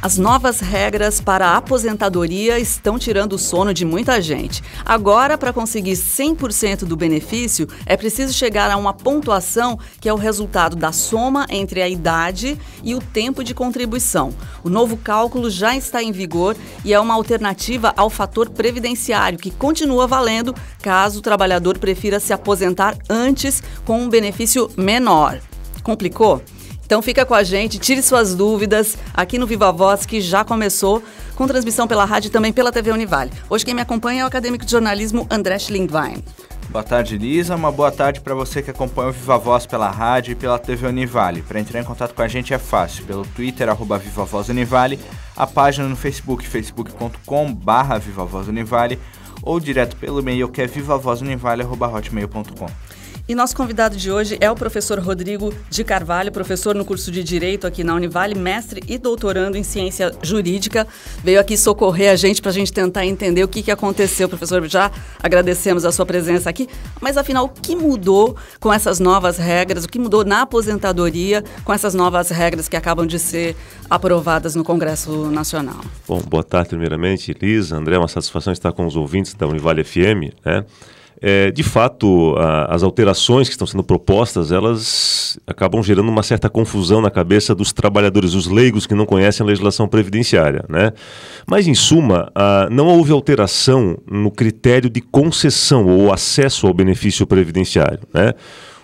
As novas regras para a aposentadoria estão tirando o sono de muita gente. Agora, para conseguir 100% do benefício, é preciso chegar a uma pontuação que é o resultado da soma entre a idade e o tempo de contribuição. O novo cálculo já está em vigor e é uma alternativa ao fator previdenciário, que continua valendo caso o trabalhador prefira se aposentar antes com um benefício menor. Complicou? Então fica com a gente, tire suas dúvidas aqui no Viva Voz, que já começou, com transmissão pela rádio e também pela TV Univale. Hoje quem me acompanha é o acadêmico de jornalismo André Schlingwein. Boa tarde, Lisa. Uma boa tarde para você que acompanha o Viva Voz pela rádio e pela TV Univale. Para entrar em contato com a gente é fácil, pelo Twitter, arroba Viva Voz Univale, a página no Facebook, facebook.com barra Viva Voz Univale, ou direto pelo e-mail que é vivavozunivale.com. E nosso convidado de hoje é o professor Rodrigo de Carvalho, professor no curso de Direito aqui na Univale, mestre e doutorando em Ciência Jurídica. Veio aqui socorrer a gente para a gente tentar entender o que, que aconteceu. Professor, já agradecemos a sua presença aqui, mas afinal, o que mudou com essas novas regras? O que mudou na aposentadoria com essas novas regras que acabam de ser aprovadas no Congresso Nacional? Bom, boa tarde, primeiramente, Lisa. André, é uma satisfação estar com os ouvintes da Univale FM, né? É, de fato, a, as alterações que estão sendo propostas, elas acabam gerando uma certa confusão na cabeça dos trabalhadores, os leigos que não conhecem a legislação previdenciária. Né? Mas, em suma, a, não houve alteração no critério de concessão ou acesso ao benefício previdenciário. Né?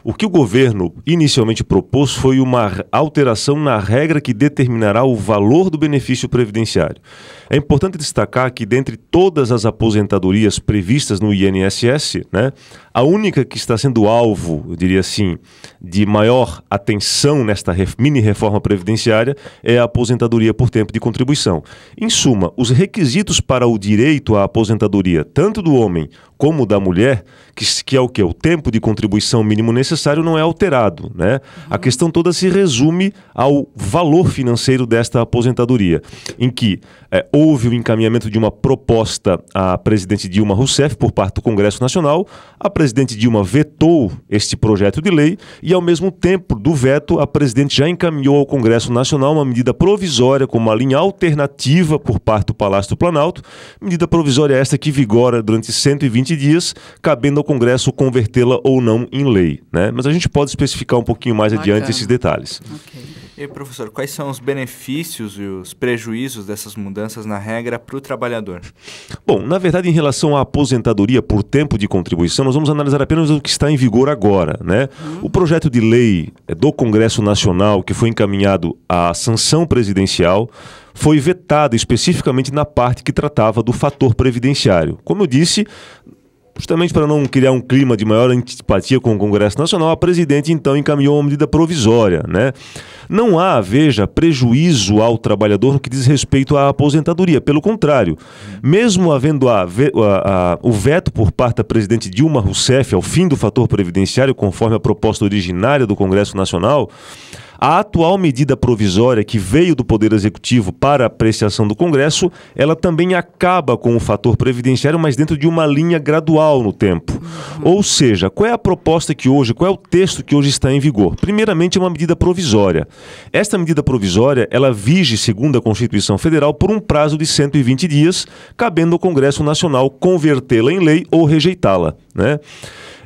O que o governo inicialmente propôs foi uma alteração na regra que determinará o valor do benefício previdenciário. É importante destacar que, dentre todas as aposentadorias previstas no INSS, né, a única que está sendo alvo, eu diria assim, de maior atenção nesta mini reforma previdenciária é a aposentadoria por tempo de contribuição. Em suma, os requisitos para o direito à aposentadoria, tanto do homem como da mulher, que, que é o que? O tempo de contribuição mínimo necessário necessário não é alterado. Né? Uhum. A questão toda se resume ao valor financeiro desta aposentadoria, em que é, houve o encaminhamento de uma proposta à presidente Dilma Rousseff por parte do Congresso Nacional. A presidente Dilma vetou este projeto de lei e, ao mesmo tempo do veto, a presidente já encaminhou ao Congresso Nacional uma medida provisória com uma linha alternativa por parte do Palácio do Planalto, medida provisória esta que vigora durante 120 dias, cabendo ao Congresso convertê-la ou não em lei. Né? Né? Mas a gente pode especificar um pouquinho mais Bacana. adiante esses detalhes. Okay. E professor, quais são os benefícios e os prejuízos dessas mudanças na regra para o trabalhador? Bom, na verdade, em relação à aposentadoria por tempo de contribuição, nós vamos analisar apenas o que está em vigor agora, né? Uhum. O projeto de lei é, do Congresso Nacional que foi encaminhado à sanção presidencial foi vetado especificamente na parte que tratava do fator previdenciário. Como eu disse, Justamente para não criar um clima de maior antipatia com o Congresso Nacional, a presidente então encaminhou uma medida provisória. Né? Não há, veja, prejuízo ao trabalhador no que diz respeito à aposentadoria. Pelo contrário, mesmo havendo a, a, a, o veto por parte da presidente Dilma Rousseff ao fim do fator previdenciário, conforme a proposta originária do Congresso Nacional, a atual medida provisória que veio do Poder Executivo para apreciação do Congresso, ela também acaba com o fator previdenciário, mas dentro de uma linha gradual no tempo. Ou seja, qual é a proposta que hoje, qual é o texto que hoje está em vigor? Primeiramente, é uma medida provisória. Esta medida provisória, ela vige, segundo a Constituição Federal, por um prazo de 120 dias, cabendo ao Congresso Nacional convertê-la em lei ou rejeitá-la, né?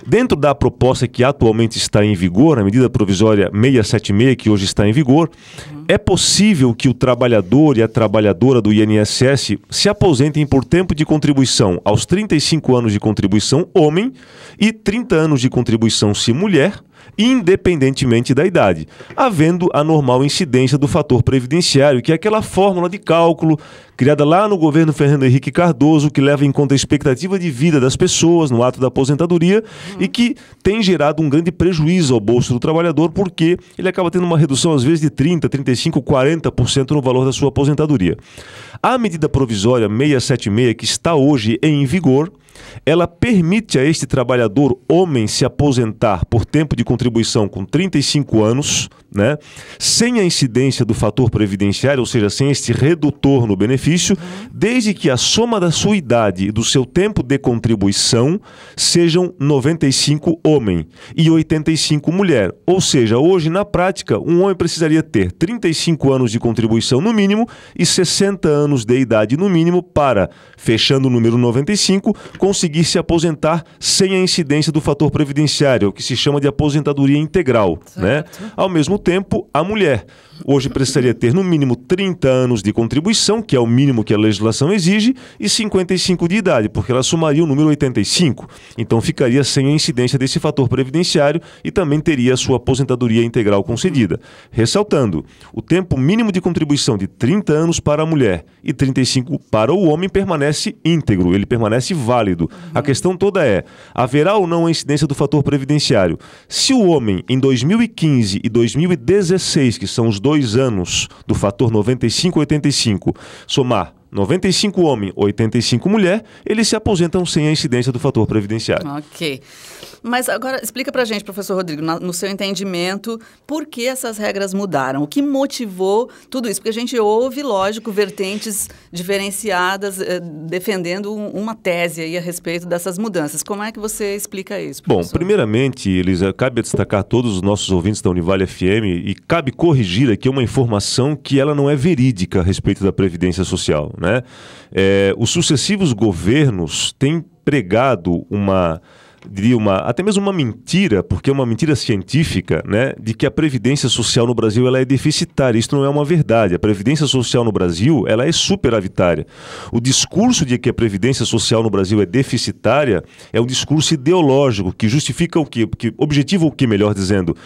Dentro da proposta que atualmente está em vigor, a medida provisória 676, que hoje está em vigor, uhum. é possível que o trabalhador e a trabalhadora do INSS se aposentem por tempo de contribuição aos 35 anos de contribuição homem e 30 anos de contribuição se mulher, independentemente da idade, havendo a normal incidência do fator previdenciário, que é aquela fórmula de cálculo criada lá no governo Fernando Henrique Cardoso, que leva em conta a expectativa de vida das pessoas no ato da aposentadoria uhum. e que tem gerado um grande prejuízo ao bolso do trabalhador, porque ele acaba tendo uma redução às vezes de 30, 35, 40% no valor da sua aposentadoria. A medida provisória 676, que está hoje em vigor, ela permite a este trabalhador homem se aposentar por tempo de contribuição com 35 anos, né? sem a incidência do fator previdenciário, ou seja, sem este redutor no benefício, desde que a soma da sua idade e do seu tempo de contribuição sejam 95 homem e 85 mulher. Ou seja, hoje na prática, um homem precisaria ter 35 anos de contribuição no mínimo e 60 anos de idade no mínimo para, fechando o número 95, conseguir se aposentar sem a incidência do fator previdenciário, o que se chama de aposentadoria aposentadoria integral. Né? Certo. Né? Ao mesmo tempo, a mulher hoje precisaria ter no mínimo 30 anos de contribuição, que é o mínimo que a legislação exige, e 55 de idade, porque ela somaria o número 85. Então ficaria sem a incidência desse fator previdenciário e também teria a sua aposentadoria integral concedida. Ressaltando, o tempo mínimo de contribuição de 30 anos para a mulher e 35 para o homem permanece íntegro, ele permanece válido. A questão toda é: haverá ou não a incidência do fator previdenciário? Se o homem, em 2015 e 2016, que são os dois dois anos do fator 95-85, somar 95 homem, 85 mulher, eles se aposentam sem a incidência do fator previdenciário. Ok. Mas agora explica pra gente, professor Rodrigo, na, no seu entendimento, por que essas regras mudaram? O que motivou tudo isso? Porque a gente ouve, lógico, vertentes diferenciadas eh, defendendo um, uma tese aí a respeito dessas mudanças. Como é que você explica isso? Professor? Bom, primeiramente, Elisa, cabe destacar todos os nossos ouvintes da Univale FM e cabe corrigir aqui uma informação que ela não é verídica a respeito da Previdência Social. Né? É, os sucessivos governos têm pregado uma diria, uma, até mesmo uma mentira, porque é uma mentira científica, né, de que a previdência social no Brasil ela é deficitária. Isso não é uma verdade. A previdência social no Brasil ela é superavitária. O discurso de que a previdência social no Brasil é deficitária é um discurso ideológico que justifica o quê? Que objetiva o que, melhor dizendo?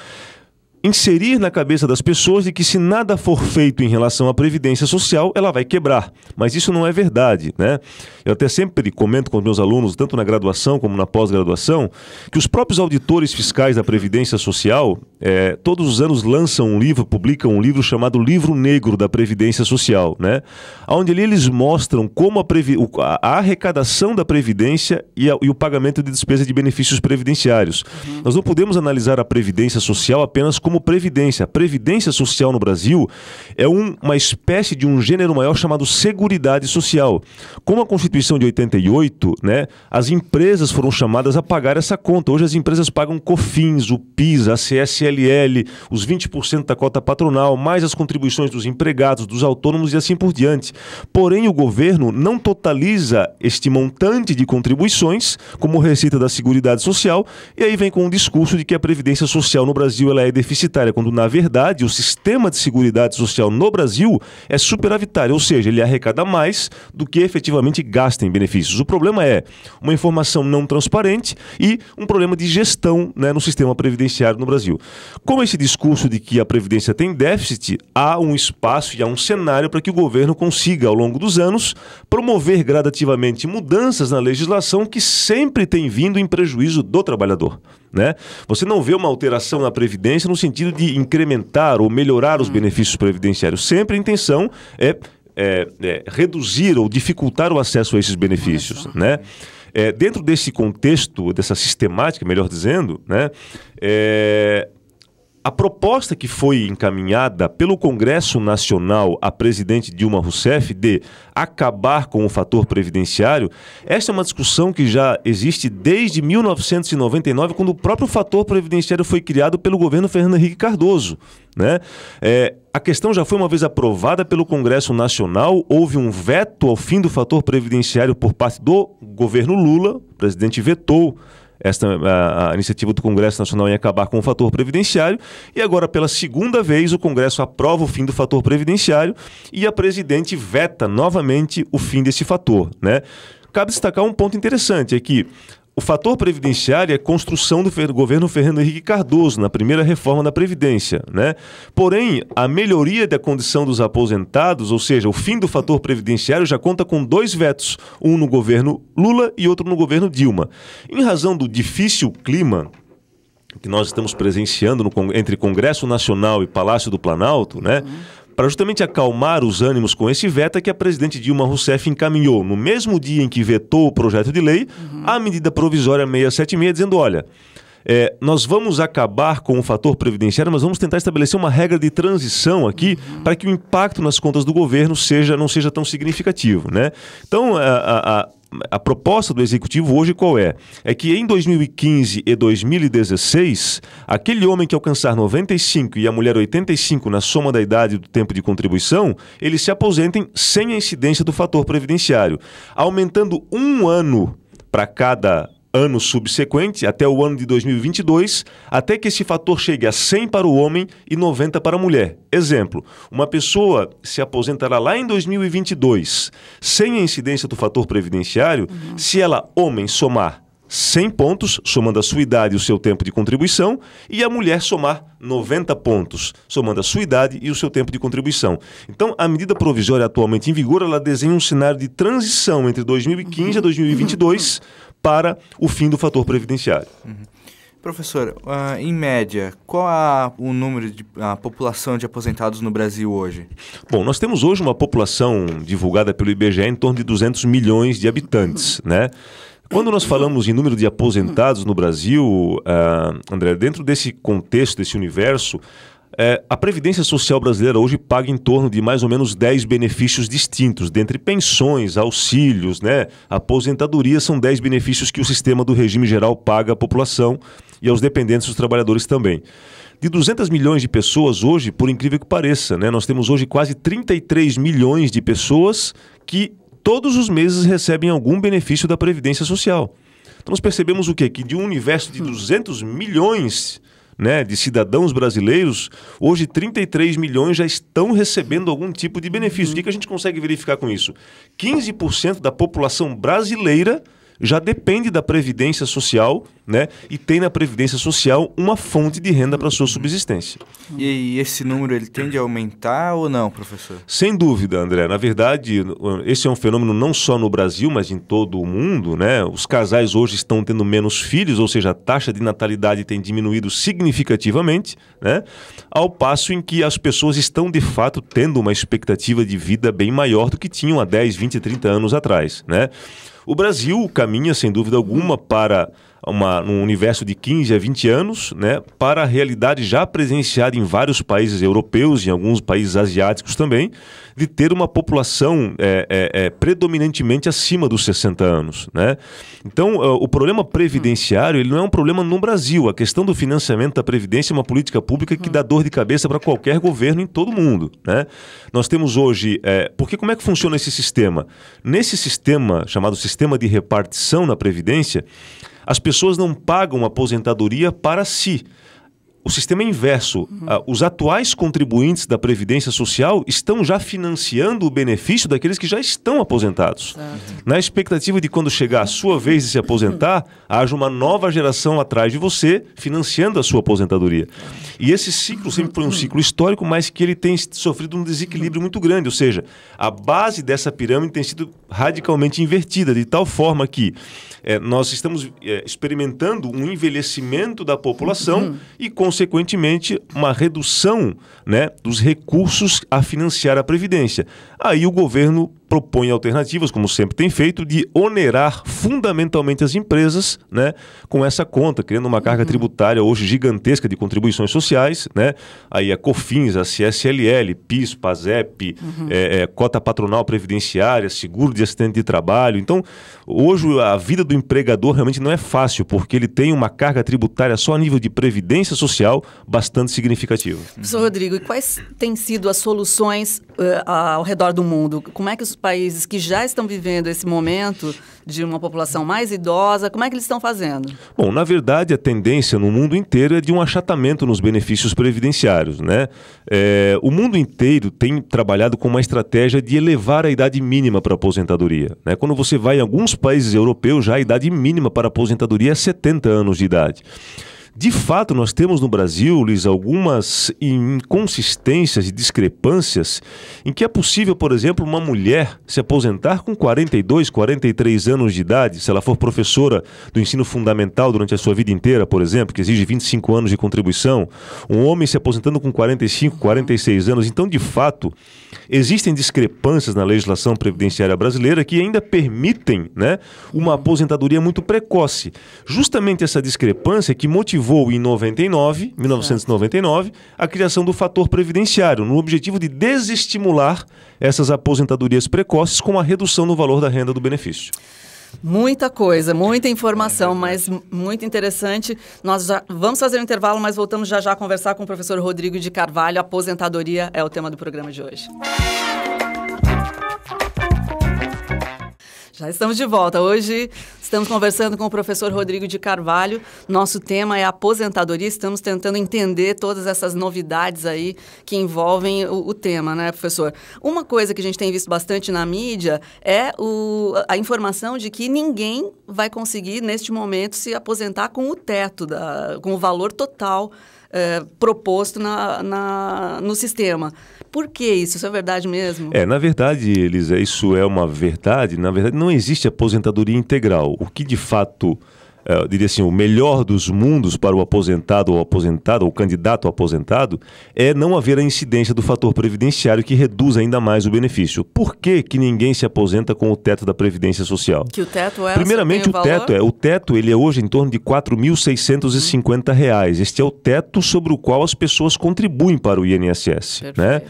inserir na cabeça das pessoas de que se nada for feito em relação à previdência social, ela vai quebrar. Mas isso não é verdade, né? Eu até sempre comento com os meus alunos, tanto na graduação como na pós-graduação, que os próprios auditores fiscais da previdência social, é, todos os anos lançam um livro, publicam um livro chamado Livro Negro da Previdência Social, né? Onde ali eles mostram como a, previ... a arrecadação da Previdência e, a... e, o pagamento de despesa de benefícios previdenciários. Uhum. Nós não podemos analisar a Previdência Social apenas como Previdência. A Previdência Social no Brasil é um, uma espécie de um gênero maior chamado Seguridade Social. Com a Constituição de 88, né, as empresas foram chamadas a pagar essa conta. Hoje as empresas pagam COFINS, o PIS, a CSL PLL, os 20% da cota patronal, mais as contribuições dos empregados, dos autônomos e assim por diante. Porém, o governo não totaliza este montante de contribuições como receita da Seguridade Social e aí vem com o um discurso de que a Previdência Social no Brasil ela é deficitária, quando na verdade o sistema de Seguridade Social no Brasil é superavitário, ou seja, ele arrecada mais do que efetivamente gasta em benefícios. O problema é uma informação não transparente e um problema de gestão né, no sistema previdenciário no Brasil. Com esse discurso de que a Previdência tem déficit, há um espaço e há um cenário para que o governo consiga, ao longo dos anos, promover gradativamente mudanças na legislação que sempre tem vindo em prejuízo do trabalhador. Né? Você não vê uma alteração na Previdência no sentido de incrementar ou melhorar os hum. benefícios previdenciários. Sempre a intenção é, é, é reduzir ou dificultar o acesso a esses benefícios. Né? É, dentro desse contexto, dessa sistemática, melhor dizendo, né, é, a proposta que foi encaminhada pelo Congresso Nacional à presidente Dilma Rousseff de acabar com o fator previdenciário, esta é uma discussão que já existe desde 1999, quando o próprio fator previdenciário foi criado pelo governo Fernando Henrique Cardoso. Né? É, a questão já foi uma vez aprovada pelo Congresso Nacional, houve um veto ao fim do fator previdenciário por parte do governo Lula, o presidente vetou esta ah, a, a iniciativa do Congresso Nacional em acabar com o fator previdenciário. E agora, pela segunda vez, o Congresso aprova o fim do fator previdenciário e a presidente veta novamente o fim desse fator, né? Cabe destacar um ponto interessante, é que o fator previdenciário é construção do governo Fernando Henrique Cardoso, na primeira reforma da Previdência. Né? Porém, a melhoria da condição dos aposentados, ou seja, o fim do fator previdenciário, já conta com dois vetos, um no governo Lula e outro no governo Dilma. Em razão do difícil clima que nós estamos presenciando no, entre Congresso Nacional e Palácio do Planalto, né? Uhum para justamente acalmar os ânimos com esse veto, é que a presidente Dilma Rousseff encaminhou, no mesmo dia em que vetou o projeto de lei, uhum. a medida provisória 676, dizendo: olha. É, nós vamos acabar com o fator previdenciário, mas vamos tentar estabelecer uma regra de transição aqui uhum. para que o impacto nas contas do governo seja, não seja tão significativo. Né? Então, a, a, a a proposta do executivo hoje qual é? É que em 2015 e 2016, aquele homem que alcançar 95 e a mulher 85 na soma da idade do tempo de contribuição, eles se aposentem sem a incidência do fator previdenciário, aumentando um ano para cada ano subsequente até o ano de 2022, até que esse fator chegue a 100 para o homem e 90 para a mulher. Exemplo, uma pessoa se aposentará lá em 2022 sem a incidência do fator previdenciário, uhum. se ela, homem, somar 100 pontos, somando a sua idade e o seu tempo de contribuição, e a mulher somar 90 pontos, somando a sua idade e o seu tempo de contribuição. Então, a medida provisória atualmente em vigor, ela desenha um cenário de transição entre 2015 a 2022 para o fim do fator previdenciário. Uhum. Professor, uh, em média, qual é o número de a população de aposentados no Brasil hoje? Bom, nós temos hoje uma população divulgada pelo IBGE em torno de 200 milhões de habitantes, né? Quando nós falamos em número de aposentados no Brasil, uh, André, dentro desse contexto, desse universo, é, a Previdência Social brasileira hoje paga em torno de mais ou menos 10 benefícios distintos, dentre pensões, auxílios, né? aposentadoria, são 10 benefícios que o sistema do regime geral paga à população e aos dependentes dos trabalhadores também. De 200 milhões de pessoas hoje, por incrível que pareça, né? nós temos hoje quase 33 milhões de pessoas que todos os meses recebem algum benefício da Previdência Social. Então nós percebemos o quê? Que de um universo de 200 milhões né, de cidadãos brasileiros, hoje 33 milhões já estão recebendo algum tipo de benefício. Uhum. O que, que a gente consegue verificar com isso? 15% da população brasileira já depende da Previdência Social, né? E tem na Previdência Social uma fonte de renda para sua subsistência. E esse número ele tende a aumentar ou não, professor? Sem dúvida, André. Na verdade, esse é um fenômeno não só no Brasil, mas em todo o mundo, né? Os casais hoje estão tendo menos filhos, ou seja, a taxa de natalidade tem diminuído significativamente, né? Ao passo em que as pessoas estão de fato tendo uma expectativa de vida bem maior do que tinham há 10, 20, 30 anos atrás, né? O Brasil caminha, sem dúvida alguma, para uma, um universo de 15 a 20 anos né, para a realidade já presenciada em vários países europeus, em alguns países asiáticos também, de ter uma população é, é, é, predominantemente acima dos 60 anos. Né? Então, é, o problema previdenciário ele não é um problema no Brasil. A questão do financiamento da Previdência é uma política pública que dá hum. dor de cabeça para qualquer governo em todo o mundo. Né? Nós temos hoje. É, porque como é que funciona esse sistema? Nesse sistema, chamado sistema de repartição na Previdência, as pessoas não pagam aposentadoria para si, o sistema é inverso. Uhum. Ah, os atuais contribuintes da Previdência Social estão já financiando o benefício daqueles que já estão aposentados. Na expectativa de quando chegar a sua vez de se aposentar, haja uma nova geração atrás de você financiando a sua aposentadoria. E esse ciclo sempre foi um ciclo histórico, mas que ele tem sofrido um desequilíbrio muito grande. Ou seja, a base dessa pirâmide tem sido radicalmente invertida, de tal forma que é, nós estamos é, experimentando um envelhecimento da população uhum. e, com consequentemente, uma redução né, dos recursos a financiar a Previdência. Aí o governo propõe alternativas, como sempre tem feito, de onerar fundamentalmente as empresas né, com essa conta, criando uma carga uhum. tributária hoje gigantesca de contribuições sociais, né? Aí a COFINS, a CSLL, PIS, PASEP, uhum. é, é, cota patronal previdenciária, seguro de acidente de trabalho. Então, hoje a vida do empregador realmente não é fácil, porque ele tem uma carga tributária só a nível de previdência social bastante significativa. Professor Rodrigo, e quais têm sido as soluções uh, ao redor do mundo? Como é que os países que já estão vivendo esse momento de uma população mais idosa, como é que eles estão fazendo? Bom, na verdade, a tendência no mundo inteiro é de um achatamento nos benefícios previdenciários. Né? É, o mundo inteiro tem trabalhado com uma estratégia de elevar a idade mínima para a aposentadoria. Né? Quando você vai em alguns países europeus, já a idade mínima para a aposentadoria é 70 anos de idade. De fato, nós temos no Brasil, Luiz, algumas inconsistências e discrepâncias em que é possível, por exemplo, uma mulher se aposentar com 42, 43 anos de idade, se ela for professora do ensino fundamental durante a sua vida inteira, por exemplo, que exige 25 anos de contribuição, um homem se aposentando com 45, 46 anos. Então, de fato, Existem discrepâncias na legislação previdenciária brasileira que ainda permitem né, uma aposentadoria muito precoce. Justamente essa discrepância que motivou em 99, 1999 a criação do fator previdenciário, no objetivo de desestimular essas aposentadorias precoces com a redução no valor da renda do benefício. Muita coisa, muita informação, é mas muito interessante. Nós já vamos fazer um intervalo, mas voltamos já já a conversar com o professor Rodrigo de Carvalho. Aposentadoria é o tema do programa de hoje. Já estamos de volta. Hoje estamos conversando com o professor Rodrigo de Carvalho. Nosso tema é aposentadoria. Estamos tentando entender todas essas novidades aí que envolvem o, o tema, né, professor? Uma coisa que a gente tem visto bastante na mídia é o, a informação de que ninguém vai conseguir, neste momento, se aposentar com o teto, da, com o valor total é, proposto na, na, no sistema. Por que isso? Isso é verdade mesmo? É, na verdade, Elisa, isso é uma verdade. Na verdade, não existe aposentadoria integral. O que de fato eh, eu diria assim, o melhor dos mundos para o aposentado ou aposentado, ou candidato aposentado, é não haver a incidência do fator previdenciário que reduz ainda mais o benefício. Por que, que ninguém se aposenta com o teto da Previdência Social? Que o teto é Primeiramente, o, o teto é. O teto ele é hoje em torno de R$ 4.650. Este é o teto sobre o qual as pessoas contribuem para o INSS. Né? Perfeito. Né?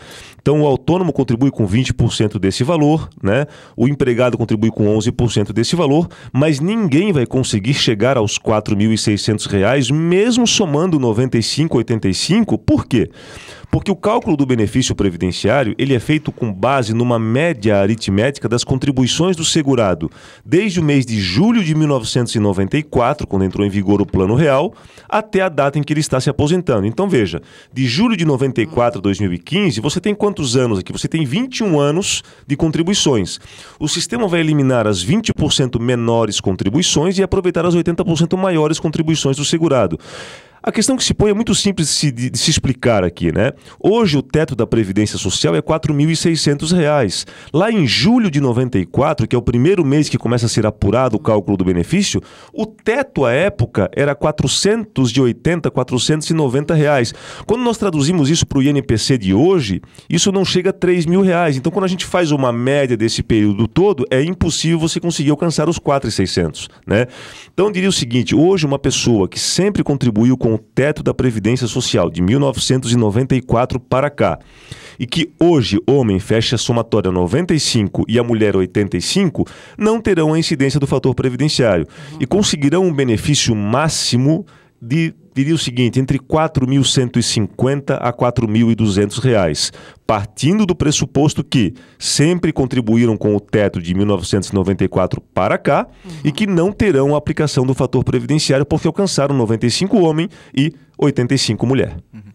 Então, o autônomo contribui com 20% desse valor, né? o empregado contribui com 11% desse valor, mas ninguém vai conseguir chegar aos R$ 4.600, mesmo somando 95, 85. Por quê? Porque o cálculo do benefício previdenciário, ele é feito com base numa média aritmética das contribuições do segurado desde o mês de julho de 1994, quando entrou em vigor o Plano Real, até a data em que ele está se aposentando. Então veja, de julho de 94 a 2015, você tem quantos anos aqui? Você tem 21 anos de contribuições. O sistema vai eliminar as 20% menores contribuições e aproveitar as 80% maiores contribuições do segurado. A questão que se põe é muito simples de se, de se explicar aqui, né? Hoje o teto da Previdência Social é R$ 4.600. Lá em julho de 94, que é o primeiro mês que começa a ser apurado o cálculo do benefício, o teto à época era R$ 480, R$ 490. Reais. Quando nós traduzimos isso para o INPC de hoje, isso não chega a R$ reais. Então quando a gente faz uma média desse período todo, é impossível você conseguir alcançar os R$ 4.600, né? Então eu diria o seguinte, hoje uma pessoa que sempre contribuiu com com o teto da Previdência Social de 1994 para cá, e que hoje homem fecha a somatória 95 e a mulher 85, não terão a incidência do fator previdenciário e conseguirão um benefício máximo de diria o seguinte, entre R$ 4.150 a R$ 4.200, partindo do pressuposto que sempre contribuíram com o teto de 1994 para cá uhum. e que não terão a aplicação do fator previdenciário porque alcançaram 95 homem e 85 mulher. Uhum.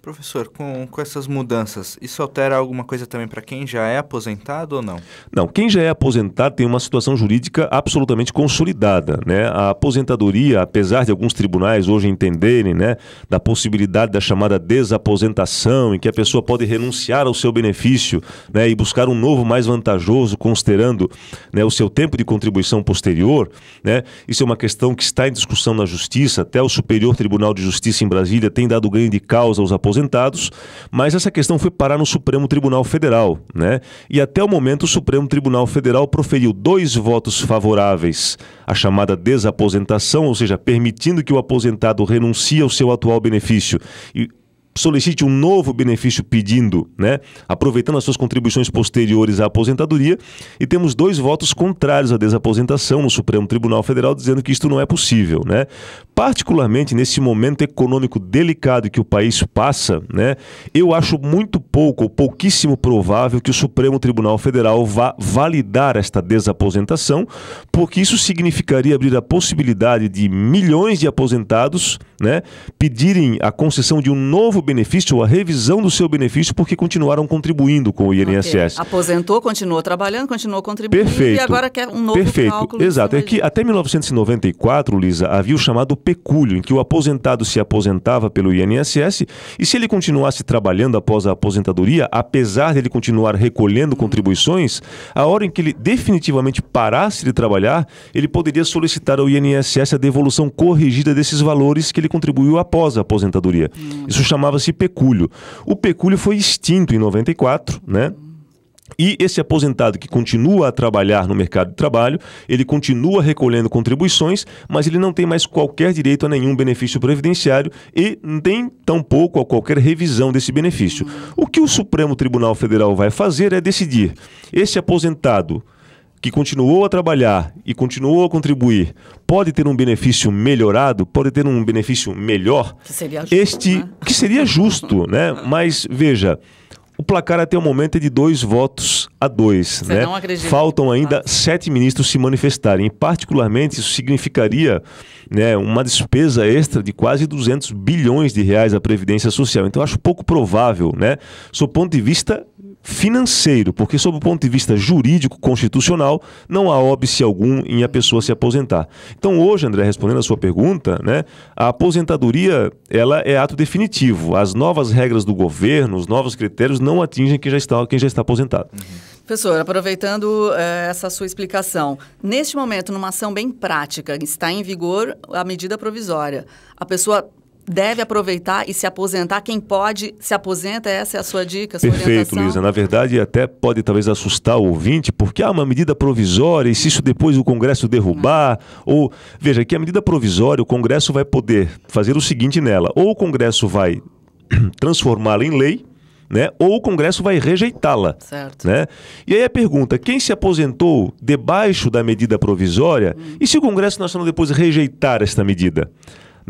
Professor, com, com essas mudanças, isso altera alguma coisa também para quem já é aposentado ou não? Não, quem já é aposentado tem uma situação jurídica absolutamente consolidada. Né? A aposentadoria, apesar de alguns tribunais hoje entenderem né, da possibilidade da chamada desaposentação, em que a pessoa pode renunciar ao seu benefício né, e buscar um novo mais vantajoso, considerando né, o seu tempo de contribuição posterior, né? isso é uma questão que está em discussão na Justiça, até o Superior Tribunal de Justiça em Brasília tem dado ganho de causa aos aposentados aposentados, mas essa questão foi parar no Supremo Tribunal Federal, né? E até o momento o Supremo Tribunal Federal proferiu dois votos favoráveis à chamada desaposentação, ou seja, permitindo que o aposentado renuncie ao seu atual benefício e solicite um novo benefício pedindo, né, aproveitando as suas contribuições posteriores à aposentadoria, e temos dois votos contrários à desaposentação no Supremo Tribunal Federal dizendo que isto não é possível, né? Particularmente nesse momento econômico delicado que o país passa, né, eu acho muito pouco ou pouquíssimo provável que o Supremo Tribunal Federal vá validar esta desaposentação, porque isso significaria abrir a possibilidade de milhões de aposentados, né, pedirem a concessão de um novo novo benefício ou a revisão do seu benefício porque continuaram contribuindo com o INSS. Okay. Aposentou, continuou trabalhando, continuou contribuindo Perfeito. e agora quer um novo Perfeito. cálculo. Exato. É que até 1994, Lisa, havia o chamado pecúlio, em que o aposentado se aposentava pelo INSS e se ele continuasse trabalhando após a aposentadoria, apesar de ele continuar recolhendo hum. contribuições, a hora em que ele definitivamente parasse de trabalhar, ele poderia solicitar ao INSS a devolução corrigida desses valores que ele contribuiu após a aposentadoria. Hum. Isso chamava chamava-se pecúlio. O pecúlio foi extinto em 94, né? E esse aposentado que continua a trabalhar no mercado de trabalho, ele continua recolhendo contribuições, mas ele não tem mais qualquer direito a nenhum benefício previdenciário e nem tampouco a qualquer revisão desse benefício. O que o Supremo Tribunal Federal vai fazer é decidir: esse aposentado que continuou a trabalhar e continuou a contribuir pode ter um benefício melhorado, pode ter um benefício melhor, que seria justo, este né? que seria justo, né? Mas veja, o placar até o momento é de dois votos a dois, Você né? Faltam ainda ah. sete ministros se manifestarem. particularmente isso significaria, né, uma despesa extra de quase 200 bilhões de reais à previdência social. Então acho pouco provável, né? Do ponto de vista financeiro, porque, sob o ponto de vista jurídico constitucional, não há óbice algum em a pessoa se aposentar. Então, hoje, André, respondendo a sua pergunta, né, a aposentadoria ela é ato definitivo. As novas regras do governo, os novos critérios não atingem quem já está, quem já está aposentado. Uhum. Professor, aproveitando eh, essa sua explicação, neste momento, numa ação bem prática, está em vigor a medida provisória. A pessoa deve aproveitar e se aposentar. Quem pode se aposenta, essa é a sua dica, sua Perfeito, Luísa. Na verdade, até pode talvez assustar o ouvinte, porque há uma medida provisória, e se isso depois o Congresso derrubar, hum. ou. Veja, que a medida provisória, o Congresso vai poder fazer o seguinte nela: ou o Congresso vai transformá-la em lei, né? ou o Congresso vai rejeitá-la. Né? E aí a pergunta: quem se aposentou debaixo da medida provisória, hum. e se o Congresso Nacional depois rejeitar esta medida?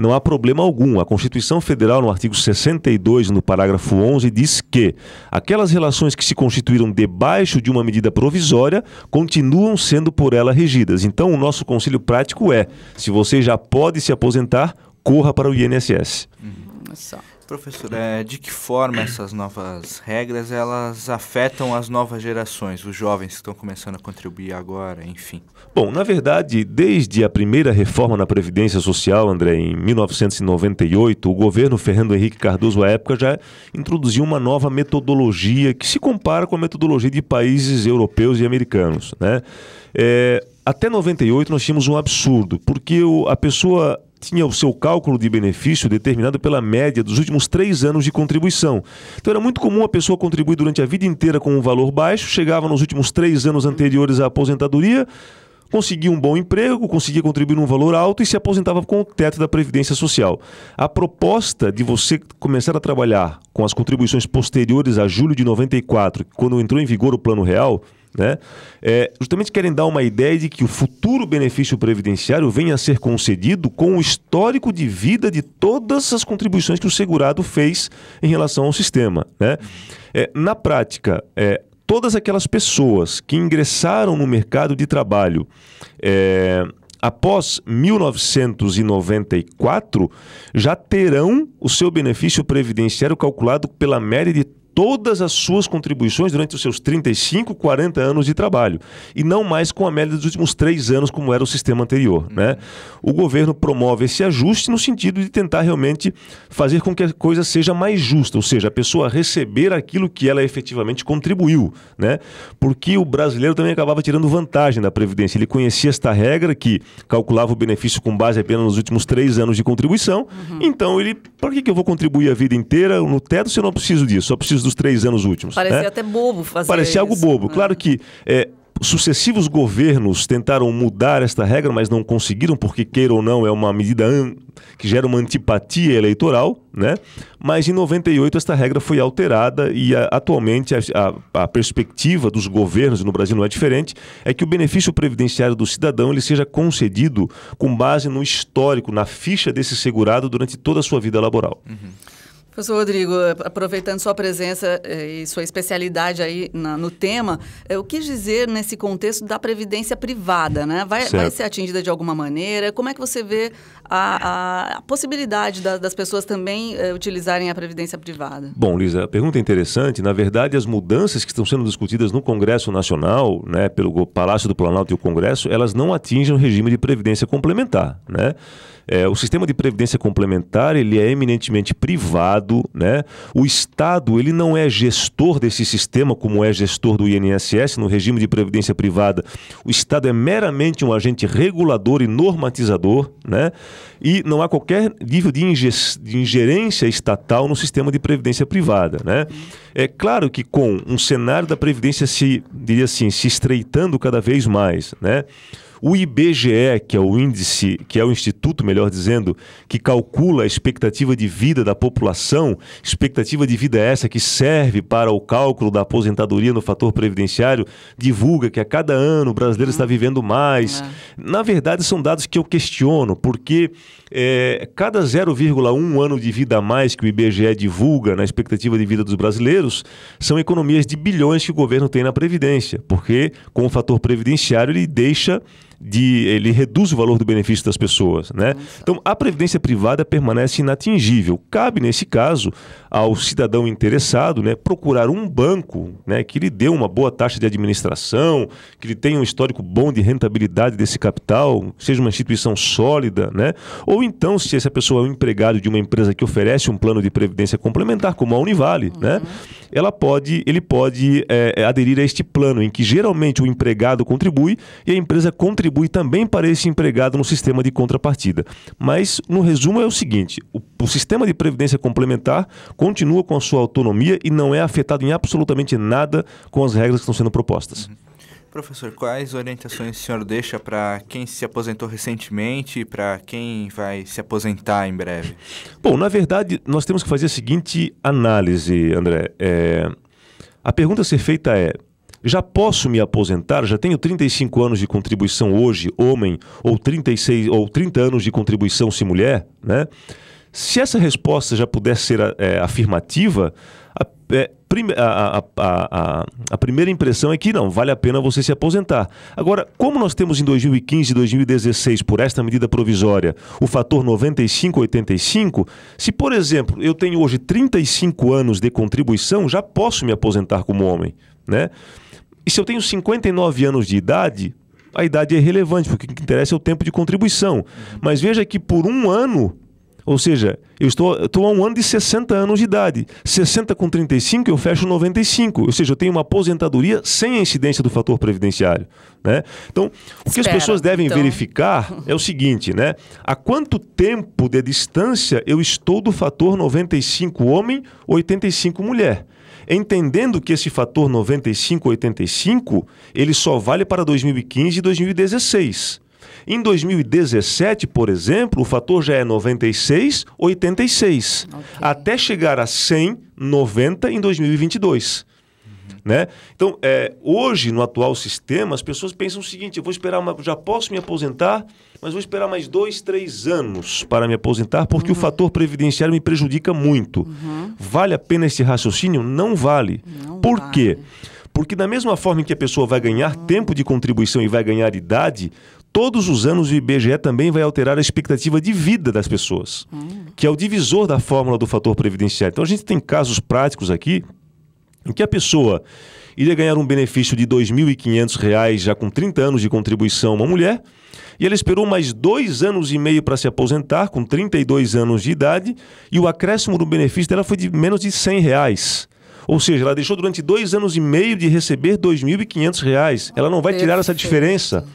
não há problema algum. A Constituição Federal, no artigo 62, no parágrafo 11, diz que aquelas relações que se constituíram debaixo de uma medida provisória continuam sendo por ela regidas. Então, o nosso conselho prático é: se você já pode se aposentar, corra para o INSS. Uhum. Professor, é, de que forma essas novas regras elas afetam as novas gerações, os jovens que estão começando a contribuir agora, enfim? Bom, na verdade, desde a primeira reforma na Previdência Social, André, em 1998, o governo Fernando Henrique Cardoso, à época, já introduziu uma nova metodologia que se compara com a metodologia de países europeus e americanos. Né? É, até 98 nós tínhamos um absurdo, porque o, a pessoa tinha o seu cálculo de benefício determinado pela média dos últimos três anos de contribuição. Então era muito comum a pessoa contribuir durante a vida inteira com um valor baixo, chegava nos últimos três anos anteriores à aposentadoria, conseguia um bom emprego, conseguia contribuir num valor alto e se aposentava com o teto da Previdência Social. A proposta de você começar a trabalhar com as contribuições posteriores a julho de 94, quando entrou em vigor o Plano Real, né? É, justamente querem dar uma ideia de que o futuro benefício previdenciário venha a ser concedido com o histórico de vida de todas as contribuições que o segurado fez em relação ao sistema. Né? É, na prática, é, todas aquelas pessoas que ingressaram no mercado de trabalho é, após 1994 já terão o seu benefício previdenciário calculado pela média de todas as suas contribuições durante os seus 35, 40 anos de trabalho. E não mais com a média dos últimos três anos, como era o sistema anterior. Né? Uhum. Né? O governo promove esse ajuste no sentido de tentar realmente fazer com que a coisa seja mais justa, ou seja, a pessoa receber aquilo que ela efetivamente contribuiu. Né? Porque o brasileiro também acabava tirando vantagem da Previdência. Ele conhecia esta regra que calculava o benefício com base apenas nos últimos três anos de contribuição. Uhum. Então, ele, para que, que eu vou contribuir a vida inteira no teto se eu não preciso disso? Só preciso dos três anos últimos. Né? Parecia né? até bobo fazer Parecia isso, algo bobo. É. Claro que é, sucessivos governos tentaram mudar esta regra, mas não conseguiram, porque, queira ou não, é uma medida que gera uma antipatia eleitoral, né? Mas em 98 esta regra foi alterada e a, atualmente a, a, a, perspectiva dos governos no Brasil não é diferente, é que o benefício previdenciário do cidadão ele seja concedido com base no histórico, na ficha desse segurado durante toda a sua vida laboral. Uhum. Professor Rodrigo, eh, aproveitando sua presença eh, e sua especialidade aí na, no tema, eh, o que dizer nesse contexto da previdência privada, né? Vai, vai ser atingida de alguma maneira? Como é que você vê a, a, a possibilidade da, das pessoas também é, utilizarem a previdência privada? Bom, Lisa, a pergunta é interessante. Na verdade, as mudanças que estão sendo discutidas no Congresso Nacional, né, pelo Palácio do Planalto e o Congresso, elas não atingem o regime de previdência complementar, né? É, o sistema de previdência complementar ele é eminentemente privado, né? O Estado ele não é gestor desse sistema como é gestor do INSS no regime de previdência privada. O Estado é meramente um agente regulador e normatizador, né? E não há qualquer nível de, de ingerência estatal no sistema de previdência privada, né? É claro que com um cenário da previdência se diria assim se estreitando cada vez mais, né? O IBGE, que é o índice, que é o instituto, melhor dizendo, que calcula a expectativa de vida da população, expectativa de vida essa que serve para o cálculo da aposentadoria no fator previdenciário, divulga que a cada ano o brasileiro está uhum. vivendo mais. É. Na verdade, são dados que eu questiono, porque é, cada 0,1 ano de vida a mais que o IBGE divulga na expectativa de vida dos brasileiros são economias de bilhões que o governo tem na Previdência, porque com o fator previdenciário ele deixa de ele reduz o valor do benefício das pessoas, né? Então a previdência privada permanece inatingível. Cabe nesse caso ao cidadão interessado, né, procurar um banco, né, que lhe dê uma boa taxa de administração, que lhe tenha um histórico bom de rentabilidade desse capital, seja uma instituição sólida, né? Ou então se essa pessoa é um empregado de uma empresa que oferece um plano de previdência complementar, como a Univale, uhum. né? Ela pode, ele pode é, aderir a este plano em que geralmente o empregado contribui e a empresa contribui contribui também para esse empregado no sistema de contrapartida. Mas, no resumo, é o seguinte: o, o sistema de previdência complementar continua com a sua autonomia e não é afetado em absolutamente nada com as regras que estão sendo propostas. Uhum. Professor, quais orientações o senhor deixa para quem se aposentou recentemente e para quem vai se aposentar em breve? Bom, na verdade, nós temos que fazer a seguinte análise, André. É... A pergunta a ser feita é: já posso me aposentar? Já tenho 35 anos de contribuição hoje, homem, ou 36 ou 30 anos de contribuição se mulher, né? Se essa resposta já pudesse ser é, afirmativa, a, é, a, a, a, primeira impressão é que não, vale a pena você se aposentar. Agora, como nós temos em 2015 e 2016, por esta medida provisória, o fator 95-85, se, por exemplo, eu tenho hoje 35 anos de contribuição, já posso me aposentar como homem, né? E se eu tenho 59 anos de idade, a idade é irrelevante, porque o que interessa é o tempo de contribuição. Mas veja que por um ano, ou seja, eu estou, eu estou a um ano de 60 anos de idade. 60 com 35, eu fecho 95. Ou seja, eu tenho uma aposentadoria sem a incidência do fator previdenciário. Né? Então, o que as pessoas devem então... verificar é o seguinte, né? Há quanto tempo de distância eu estou do fator 95 homem, 85 mulher? entendendo que esse fator 95,85 ele só vale para 2015 e 2016. Em 2017, por exemplo, o fator já é 96,86 okay. até chegar a 100,90 em 2022. Né? Então, é, hoje, no atual sistema, as pessoas pensam o seguinte: eu vou esperar, uma, já posso me aposentar, mas vou esperar mais dois, três anos para me aposentar, porque uhum. o fator previdenciário me prejudica muito. Uhum. Vale a pena esse raciocínio? Não vale. Não Por vale. quê? Porque, da mesma forma em que a pessoa vai ganhar uhum. tempo de contribuição e vai ganhar idade, todos os anos o IBGE também vai alterar a expectativa de vida das pessoas, hum. que é o divisor da fórmula do fator previdenciário. Então, a gente tem casos práticos aqui em que a pessoa iria ganhar um benefício de R$ 2.500 já com 30 anos de contribuição uma mulher, e ela esperou mais dois anos e meio para se aposentar, com 32 anos de idade, e o acréscimo do benefício dela foi de menos de R$ Reais. Ou seja, ela deixou durante dois anos e meio de receber R$ 2.500. Ela não vai tirar essa diferença.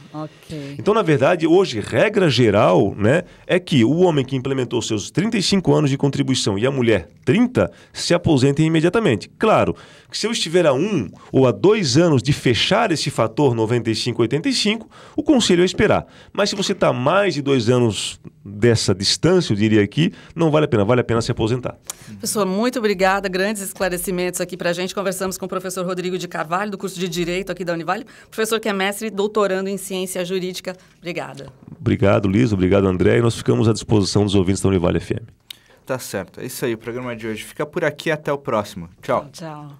Então, na verdade, hoje, regra geral, né, é que o homem que implementou seus 35 anos de contribuição e a mulher 30 se aposentem imediatamente. Claro que se eu estiver a um ou a dois anos de fechar esse fator 95-85, o conselho é esperar. Mas se você está mais de dois anos dessa distância, eu diria aqui, não vale a pena, vale a pena se aposentar. Professor, muito obrigada, grandes esclarecimentos aqui para a gente. Conversamos com o professor Rodrigo de Carvalho, do curso de Direito aqui da Univale, professor que é mestre e doutorando em Ciência Jurídica. Obrigada. Obrigado, Liz, obrigado, André, e nós ficamos à disposição dos ouvintes da Univale FM. Tá certo, é isso aí, o programa de hoje fica por aqui, até o próximo. Tchau. Tchau.